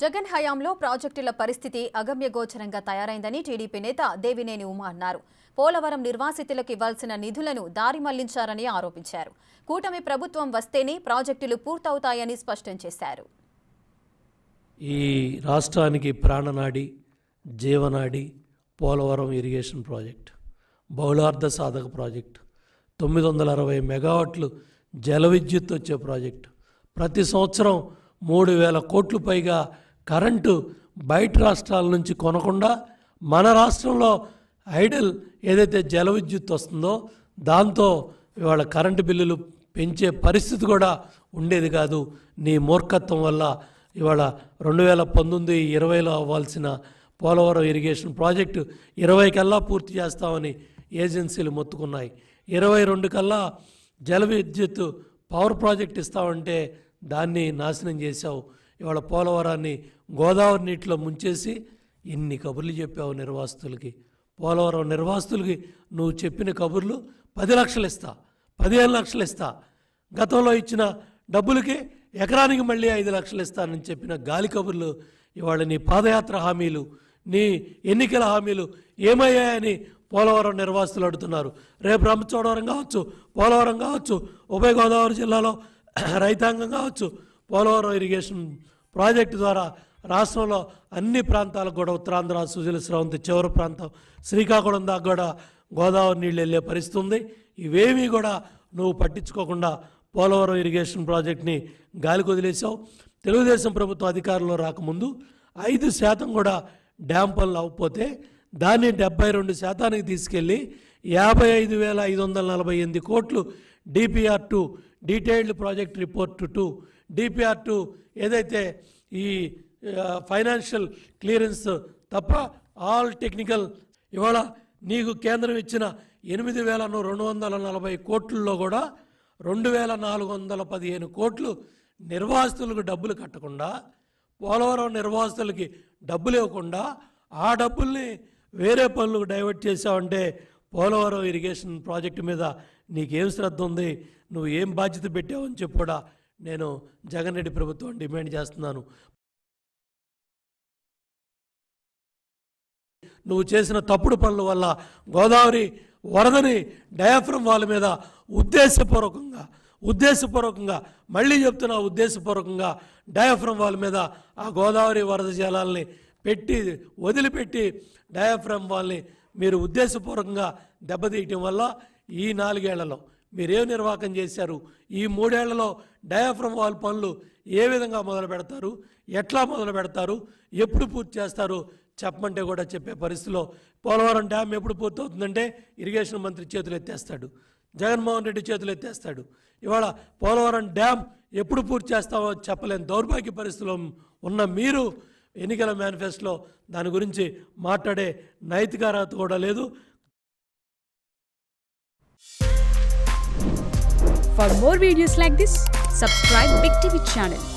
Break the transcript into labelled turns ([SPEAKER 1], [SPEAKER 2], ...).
[SPEAKER 1] జగన్ హయాంలో ప్రాజెక్టుల పరిస్థితి అగమ్యగోచరంగా తయారైందని టీడీపీ నేత దేవినేని ఉమా అన్నారు పోలవరం నిర్వాసితులకు ఇవ్వాల్సిన నిధులను దారి మళ్లించారని ఆరోపించారు కూటమి ప్రభుత్వం వస్తేనే ప్రాజెక్టులు పూర్తవుతాయని స్పష్టం చేశారు ఈ రాష్ట్రానికి ప్రాణనాడి జీవనాడి పోలవరం ఇరిగేషన్ ప్రాజెక్ట్ బహుళార్థ సాధక ప్రాజెక్ట్ తొమ్మిది వందల అరవై మెగావాట్లు జల విద్యుత్ వచ్చే ప్రాజెక్ట్ ప్రతి సంవత్సరం మూడు వేల కోట్లు పైగా కరెంటు బయట రాష్ట్రాల నుంచి కొనకుండా మన రాష్ట్రంలో ఐడల్ ఏదైతే జల విద్యుత్ వస్తుందో దాంతో ఇవాళ కరెంటు బిల్లులు పెంచే పరిస్థితి కూడా ఉండేది కాదు నీ మూర్ఖత్వం వల్ల ఇవాళ రెండు వేల పంతొమ్మిది ఇరవైలో అవ్వాల్సిన పోలవరం ఇరిగేషన్ ప్రాజెక్టు ఇరవై కల్లా పూర్తి చేస్తామని ఏజెన్సీలు మొత్తుకున్నాయి ఇరవై రెండు కల్లా జల విద్యుత్ పవర్ ప్రాజెక్ట్ ఇస్తామంటే దాన్ని నాశనం చేశావు ఇవాళ పోలవరాన్ని గోదావరి నీటిలో ముంచేసి ఇన్ని కబుర్లు చెప్పావు నిర్వాసితులకి పోలవరం నిర్వాసితులకి నువ్వు చెప్పిన కబుర్లు పది లక్షలు ఇస్తా పదిహేను లక్షలు ఇస్తా గతంలో ఇచ్చిన డబ్బులకి ఎకరానికి మళ్ళీ ఐదు లక్షలు ఇస్తానని చెప్పిన గాలి కబుర్లు ఇవాళ నీ పాదయాత్ర హామీలు నీ ఎన్నికల హామీలు ఏమయ్యాయని పోలవరం నిర్వాసితులు అడుగుతున్నారు రేపు రామచోడవరం కావచ్చు పోలవరం కావచ్చు ఉభయ గోదావరి జిల్లాలో రైతాంగం కావచ్చు పోలవరం ఇరిగేషన్ ప్రాజెక్టు ద్వారా రాష్ట్రంలో అన్ని ప్రాంతాలకు కూడా ఉత్తరాంధ్ర సుజల స్రవంతి చివరి ప్రాంతం శ్రీకాకుళం దాకా కూడా గోదావరి నీళ్ళు వెళ్ళే పరిస్థితి ఉంది ఇవేమీ కూడా నువ్వు పట్టించుకోకుండా పోలవరం ఇరిగేషన్ ప్రాజెక్ట్ని గాలికి వదిలేసావు తెలుగుదేశం ప్రభుత్వం అధికారంలో రాకముందు ఐదు శాతం కూడా డ్యామ్ పనులు అవ్వకపోతే దాన్ని డెబ్బై రెండు శాతానికి తీసుకెళ్ళి యాభై ఐదు వేల ఐదు వందల నలభై ఎనిమిది కోట్లు DPR to detailed project report to DPR to ఏదైతే ఈ ఫైనాన్షియల్ క్లియరెన్స్ తప్ప ఆల్ టెక్నికల్ ఇవాళ నీకు కేంద్రం ఇచ్చిన ఎనిమిది వేల రెండు వందల నలభై కోట్లలో కూడా రెండు వేల నాలుగు వందల పదిహేను కోట్లు నిర్వాసితులకు డబ్బులు కట్టకుండా పోలవరం నిర్వాసితులకి డబ్బులు ఇవ్వకుండా ఆ డబ్బుల్ని వేరే పనులకు డైవర్ట్ చేసామంటే పోలవరం ఇరిగేషన్ ప్రాజెక్టు మీద నీకేం శ్రద్ధ ఉంది నువ్వు ఏం బాధ్యత పెట్టావు అని చెప్పి కూడా నేను జగన్ రెడ్డి ప్రభుత్వం డిమాండ్ చేస్తున్నాను నువ్వు చేసిన తప్పుడు పనుల వల్ల గోదావరి వరదని డయాఫ్రమ్ వాళ్ళ మీద ఉద్దేశపూర్వకంగా ఉద్దేశపూర్వకంగా మళ్ళీ చెప్తున్నా ఉద్దేశపూర్వకంగా డయాఫ్రమ్ వాళ్ళ మీద ఆ గోదావరి వరద జలాల్ని పెట్టి వదిలిపెట్టి డయాఫ్రమ్ వాళ్ళని మీరు ఉద్దేశపూర్వకంగా దెబ్బతీయటం వల్ల ఈ నాలుగేళ్లలో మీరేం నిర్వాహకం చేశారు ఈ మూడేళ్లలో డయాఫ్రమ్ వాల్ పనులు ఏ విధంగా మొదలు పెడతారు ఎట్లా మొదలు పెడతారు ఎప్పుడు పూర్తి చేస్తారు చెప్పమంటే కూడా చెప్పే పరిస్థితిలో పోలవరం డ్యామ్ ఎప్పుడు పూర్తవుతుందంటే ఇరిగేషన్ మంత్రి చేతులు ఎత్తేస్తాడు జగన్మోహన్ రెడ్డి చేతులు ఎత్తేస్తాడు ఇవాళ పోలవరం డ్యామ్ ఎప్పుడు పూర్తి చేస్తామో చెప్పలేని దౌర్భాగ్య పరిస్థితిలో ఉన్న మీరు ఎన్నికల మేనిఫెస్టోలో దాని గురించి మాట్లాడే నైతిక అర్హత కూడా లేదు for more videos like this subscribe big TV channel